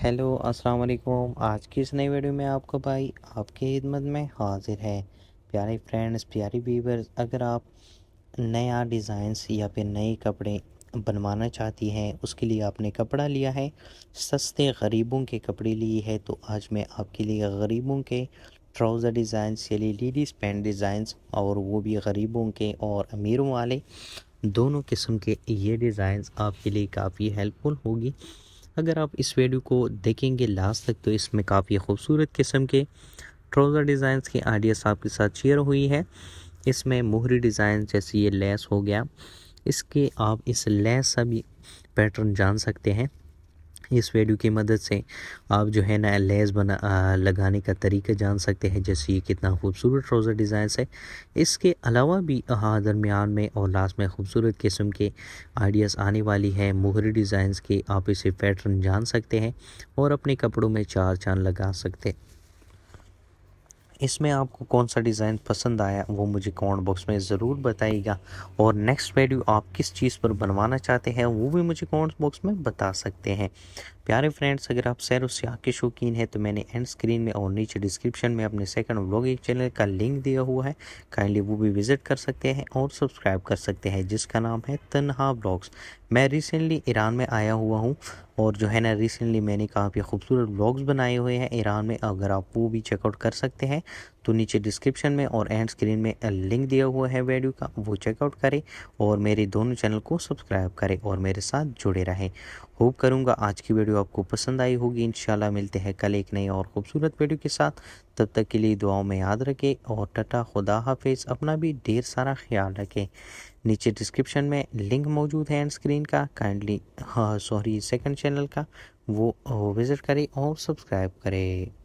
hello अस्सलाम वालेकुम आज की इस नई वीडियो में आपका भाई आपकी खिदमत में हाजिर है प्यारे फ्रेंड्स प्यारे व्यूवर्स अगर आप नया डिज़ाइंस या फिर नए कपड़े बनवाना चाहती हैं उसके लिए आपने कपड़ा लिया है सस्ते गरीबों के कपड़े लिए है तो आज मैं आपके लिए गरीबों के ट्राउज़र डिज़ाइंस यानी लेडीज़ पैंट डिज़ाइंस और वो भी गरीबों के और अमीरों वाले दोनों किस्म के ये डिज़ाइंस आपके लिए काफ़ी हेल्पफुल होगी अगर आप इस वीडियो को देखेंगे लास्ट तक तो इसमें काफ़ी खूबसूरत किस्म के ट्राउज़र डिज़ाइन की आइडियाज़ आपके साथ शेयर हुई है इसमें मोहरी डिज़ाइन जैसे ये लेस हो गया इसके आप इस लेस का भी पैटर्न जान सकते हैं इस वीडियो की मदद से आप जो है ना लेस बना आ, लगाने का तरीका जान सकते हैं जैसे ये कितना खूबसूरत ट्राउज़र डिज़ाइन है इसके अलावा भी दरमियान में और लास्ट में खूबसूरत किस्म के आइडियाज़ आने वाली है मोहरी डिज़ाइन के आप इसे पैटर्न जान सकते हैं और अपने कपड़ों में चार चांद लगा सकते हैं इसमें आपको कौन सा डिज़ाइन पसंद आया वो मुझे कमेंट बॉक्स में ज़रूर बताइएगा और नेक्स्ट वीडियो आप किस चीज़ पर बनवाना चाहते हैं वो भी मुझे कमेंट बॉक्स में बता सकते हैं प्यारे फ्रेंड्स अगर आप सैर सयाह के शौकीन हैं तो मैंने एंड स्क्रीन में और नीचे डिस्क्रिप्शन में अपने सेकंड व्लॉगिंग चैनल का लिंक दिया हुआ है काइंडली वो भी विजिट कर सकते हैं और सब्सक्राइब कर सकते हैं जिसका नाम है तनहा ब्लॉग्स मैं रिसेंटली ईरान में आया हुआ हूँ और जो है ना रिसेंटली मैंने काफ़ी खूबसूरत ब्लॉग्स बनाए हुए हैं ईरान में अगर आप वो भी चेकआउट कर सकते हैं तो नीचे डिस्क्रिप्शन में और एंड स्क्रीन में लिंक दिया हुआ है वीडियो का वो चेकआउट करें और मेरे दोनों चैनल को सब्सक्राइब करें और मेरे साथ जुड़े रहें होप करूँगा आज की वीडियो आपको पसंद आई होगी इन मिलते हैं कल एक नई और खूबसूरत वीडियो के साथ तब तक के लिए दुआओं में याद रखें और टटा खुदा हाफिज़ अपना भी ढेर सारा ख्याल रखें नीचे डिस्क्रिप्शन में लिंक मौजूद है एंड स्क्रीन का काइंडली सॉरी सेकेंड चैनल का वो विज़िट करें और सब्सक्राइब करें